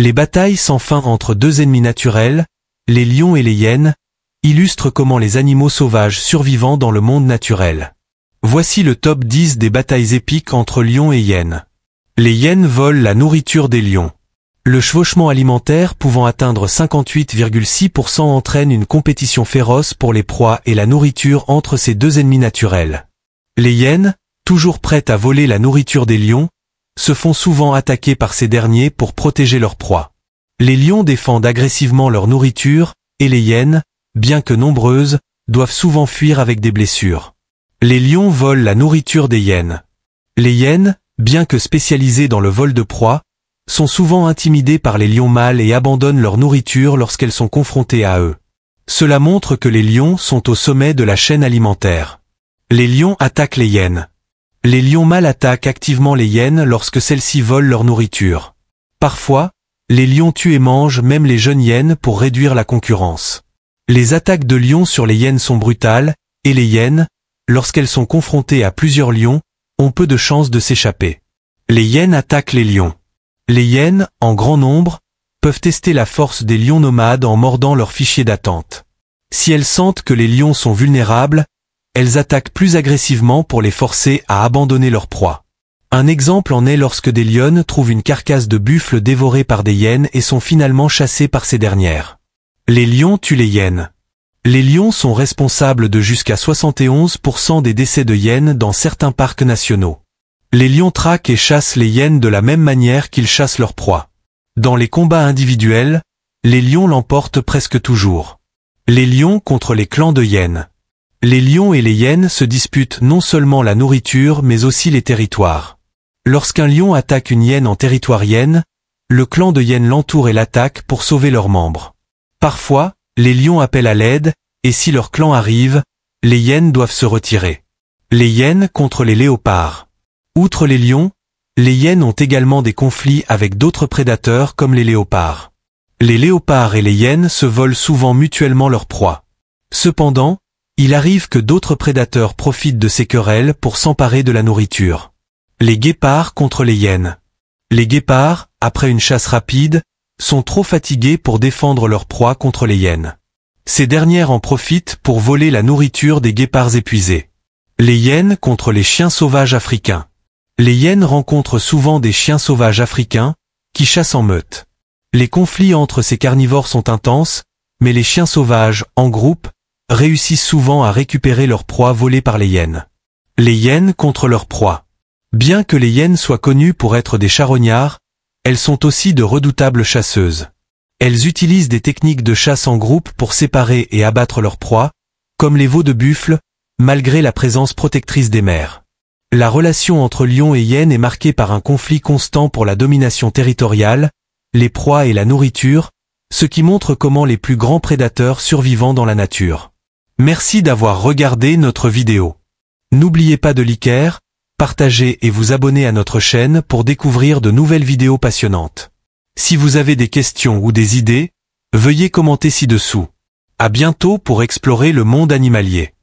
Les batailles sans fin entre deux ennemis naturels, les lions et les hyènes, illustrent comment les animaux sauvages survivant dans le monde naturel. Voici le top 10 des batailles épiques entre lions et hyènes. Les hyènes volent la nourriture des lions. Le chevauchement alimentaire pouvant atteindre 58,6% entraîne une compétition féroce pour les proies et la nourriture entre ces deux ennemis naturels. Les hyènes, toujours prêtes à voler la nourriture des lions, se font souvent attaquer par ces derniers pour protéger leur proie. Les lions défendent agressivement leur nourriture, et les hyènes, bien que nombreuses, doivent souvent fuir avec des blessures. Les lions volent la nourriture des hyènes. Les hyènes, bien que spécialisées dans le vol de proie, sont souvent intimidées par les lions mâles et abandonnent leur nourriture lorsqu'elles sont confrontées à eux. Cela montre que les lions sont au sommet de la chaîne alimentaire. Les lions attaquent les hyènes. Les lions mâles attaquent activement les hyènes lorsque celles-ci volent leur nourriture. Parfois, les lions tuent et mangent même les jeunes hyènes pour réduire la concurrence. Les attaques de lions sur les hyènes sont brutales, et les hyènes, lorsqu'elles sont confrontées à plusieurs lions, ont peu de chances de s'échapper. Les hyènes attaquent les lions. Les hyènes, en grand nombre, peuvent tester la force des lions nomades en mordant leur fichier d'attente. Si elles sentent que les lions sont vulnérables, elles attaquent plus agressivement pour les forcer à abandonner leur proie. Un exemple en est lorsque des lionnes trouvent une carcasse de buffle dévorée par des hyènes et sont finalement chassées par ces dernières. Les lions tuent les hyènes. Les lions sont responsables de jusqu'à 71% des décès de hyènes dans certains parcs nationaux. Les lions traquent et chassent les hyènes de la même manière qu'ils chassent leurs proies. Dans les combats individuels, les lions l'emportent presque toujours. Les lions contre les clans de hyènes. Les lions et les hyènes se disputent non seulement la nourriture mais aussi les territoires. Lorsqu'un lion attaque une hyène en territoire hyène, le clan de hyènes l'entoure et l'attaque pour sauver leurs membres. Parfois, les lions appellent à l'aide, et si leur clan arrive, les hyènes doivent se retirer. Les hyènes contre les léopards. Outre les lions, les hyènes ont également des conflits avec d'autres prédateurs comme les léopards. Les léopards et les hyènes se volent souvent mutuellement leur proie. Cependant, il arrive que d'autres prédateurs profitent de ces querelles pour s'emparer de la nourriture. Les guépards contre les hyènes. Les guépards, après une chasse rapide, sont trop fatigués pour défendre leur proie contre les hyènes. Ces dernières en profitent pour voler la nourriture des guépards épuisés. Les hyènes contre les chiens sauvages africains. Les hyènes rencontrent souvent des chiens sauvages africains, qui chassent en meute. Les conflits entre ces carnivores sont intenses, mais les chiens sauvages, en groupe, réussissent souvent à récupérer leurs proies volées par les hyènes. Les hyènes contre leurs proies. Bien que les hyènes soient connues pour être des charognards, elles sont aussi de redoutables chasseuses. Elles utilisent des techniques de chasse en groupe pour séparer et abattre leurs proies, comme les veaux de buffle, malgré la présence protectrice des mers. La relation entre lion et hyène est marquée par un conflit constant pour la domination territoriale, les proies et la nourriture, ce qui montre comment les plus grands prédateurs survivant dans la nature. Merci d'avoir regardé notre vidéo. N'oubliez pas de liker, partager et vous abonner à notre chaîne pour découvrir de nouvelles vidéos passionnantes. Si vous avez des questions ou des idées, veuillez commenter ci-dessous. À bientôt pour explorer le monde animalier.